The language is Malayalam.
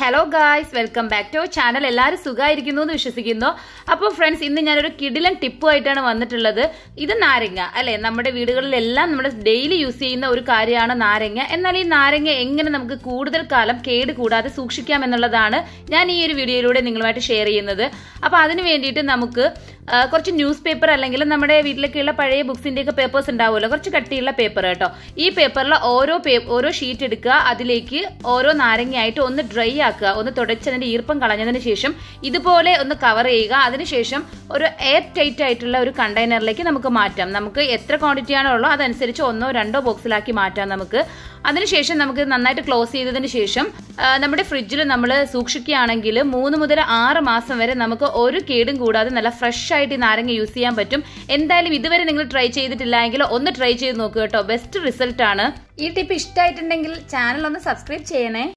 hello guys welcome back to our channel എല്ലാവരും സുഖമായിരിക്കുന്നു എന്ന് വിശ്വസിക്കുന്നു അപ്പോൾ ഫ്രണ്ട്സ് ഇന്ന് ഞാനൊരു കിടിലൻ ടിപ്പുമായിട്ടാണ് വന്നിട്ടുള്ളത് ഇത് നാരങ്ങ അല്ലേ നമ്മുടെ വീടുകളിലെല്ലാം നമ്മൾ ഡെയിലി യൂസ് ചെയ്യുന്ന ഒരു കാര്യമാണ് നാരങ്ങ എന്നാൽ ഈ നാരങ്ങ എങ്ങനെ നമുക്ക് കൂടുതൽ കാലം കേട് കൂടാതെ സൂക്ഷിക്കാം എന്നുള്ളതാണ് ഞാൻ ഈ ഒരു വീഡിയോയിലൂടെ നിങ്ങളുമായിട്ട് ഷെയർ ചെയ്യുന്നത് അപ്പോൾ അതിന് വേണ്ടിയിട്ട് നമുക്ക് കുറച്ച് ന്യൂസ് പേപ്പർ അല്ലെങ്കിൽ നമ്മുടെ വീട്ടിലേക്കുള്ള പഴയ ബുക്സിൻ്റെയൊക്കെ പേപ്പേഴ്സ് ഉണ്ടാവുമല്ലോ കുറച്ച് കട്ടിയുള്ള പേപ്പർ കേട്ടോ ഈ പേപ്പറിൽ ഓരോ ഓരോ ഷീറ്റ് എടുക്കുക അതിലേക്ക് ഓരോ നാരങ്ങയായിട്ട് ഒന്ന് ഡ്രൈ ആക്കുക ഒന്ന് തുടച്ചതിൻ്റെ ഈർപ്പം കളഞ്ഞതിന് ശേഷം ഇതുപോലെ ഒന്ന് കവർ ചെയ്യുക അതിനുശേഷം ഒരു എയർ ടൈറ്റ് ആയിട്ടുള്ള ഒരു കണ്ടെയ്നറിലേക്ക് നമുക്ക് മാറ്റാം നമുക്ക് എത്ര ക്വാണ്ടിറ്റി ആണോ ഉള്ളോ അതനുസരിച്ച് ഒന്നോ രണ്ടോ ബോക്സിലാക്കി മാറ്റാം നമുക്ക് അതിനുശേഷം നമുക്ക് നന്നായിട്ട് ക്ലോസ് ചെയ്തതിന് ശേഷം നമ്മുടെ ഫ്രിഡ്ജിൽ നമ്മൾ സൂക്ഷിക്കുകയാണെങ്കിൽ മൂന്ന് മുതൽ ആറ് മാസം വരെ നമുക്ക് ഒരു കേടും കൂടാതെ നല്ല ഫ്രഷ് ആയിട്ട് ഈ നാരങ്ങ യൂസ് ചെയ്യാൻ പറ്റും എന്തായാലും ഇതുവരെ നിങ്ങൾ ട്രൈ ചെയ്തിട്ടില്ലെങ്കിൽ ഒന്ന് ട്രൈ ചെയ്ത് നോക്കുക കേട്ടോ ബെസ്റ്റ് റിസൾട്ട് ആണ് ഈ ടിപ്പ് ഇഷ്ടമായിട്ടുണ്ടെങ്കിൽ ചാനൽ ഒന്ന് സബ്സ്ക്രൈബ് ചെയ്യണേ